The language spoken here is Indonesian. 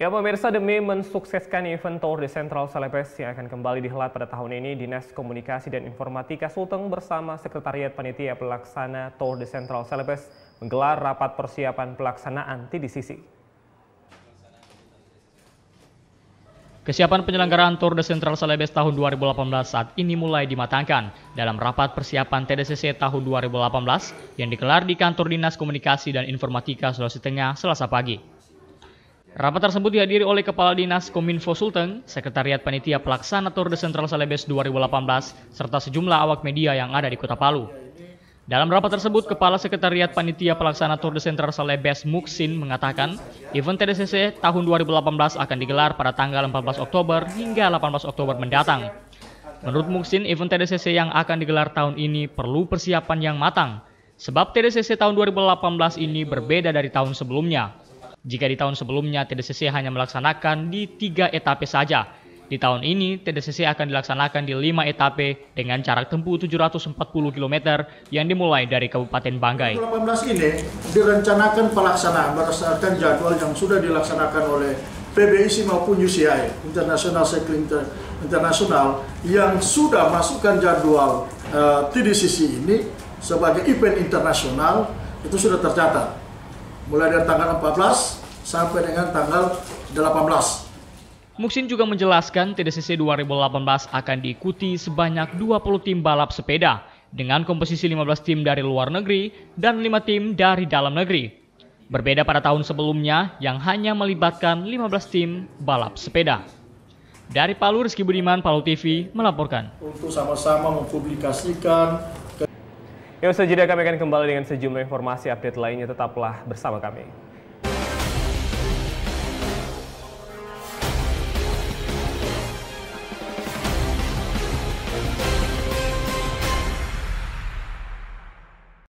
Ya pemirsa, demi mensukseskan event Tour de Central Celebes yang akan kembali dihelat pada tahun ini, Dinas Komunikasi dan Informatika Sulteng bersama Sekretariat Panitia Pelaksana Tour de Central Celebes menggelar rapat persiapan pelaksanaan TDCC. Kesiapan penyelenggaraan Tour de Central Celebes tahun 2018 saat ini mulai dimatangkan dalam rapat persiapan TDCC tahun 2018 yang digelar di Kantor Dinas Komunikasi dan Informatika Sulawesi Tengah selasa pagi. Rapat tersebut dihadiri oleh Kepala Dinas Kominfo Sulteng, Sekretariat Panitia Pelaksana Tour de Central Celebes 2018, serta sejumlah awak media yang ada di Kota Palu. Dalam rapat tersebut, Kepala Sekretariat Panitia Pelaksana Tour de Central Celebes Muksin mengatakan, event TDCC tahun 2018 akan digelar pada tanggal 14 Oktober hingga 18 Oktober mendatang. Menurut Muksin, event TDCC yang akan digelar tahun ini perlu persiapan yang matang, sebab TDCC tahun 2018 ini berbeda dari tahun sebelumnya. Jika di tahun sebelumnya TDCC hanya melaksanakan di tiga etape saja, di tahun ini TDCC akan dilaksanakan di lima etape dengan jarak tempuh 740 km yang dimulai dari Kabupaten Banggai. 2018 ini direncanakan pelaksanaan berdasarkan jadwal yang sudah dilaksanakan oleh PBIC maupun UCI, International Cycling International yang sudah masukkan jadwal uh, eh, TDCC ini sebagai event internasional itu sudah tercatat mulai dari tanggal 14 sampai dengan tanggal 18. Muksin juga menjelaskan TDCC 2018 akan diikuti sebanyak 20 tim balap sepeda dengan komposisi 15 tim dari luar negeri dan 5 tim dari dalam negeri. Berbeda pada tahun sebelumnya yang hanya melibatkan 15 tim balap sepeda. Dari Palu, Rizky Budiman, Palu TV melaporkan. Untuk sama-sama mempublikasikan Ya, usai jeda kami akan kembali dengan sejumlah informasi update lainnya. Tetaplah bersama kami.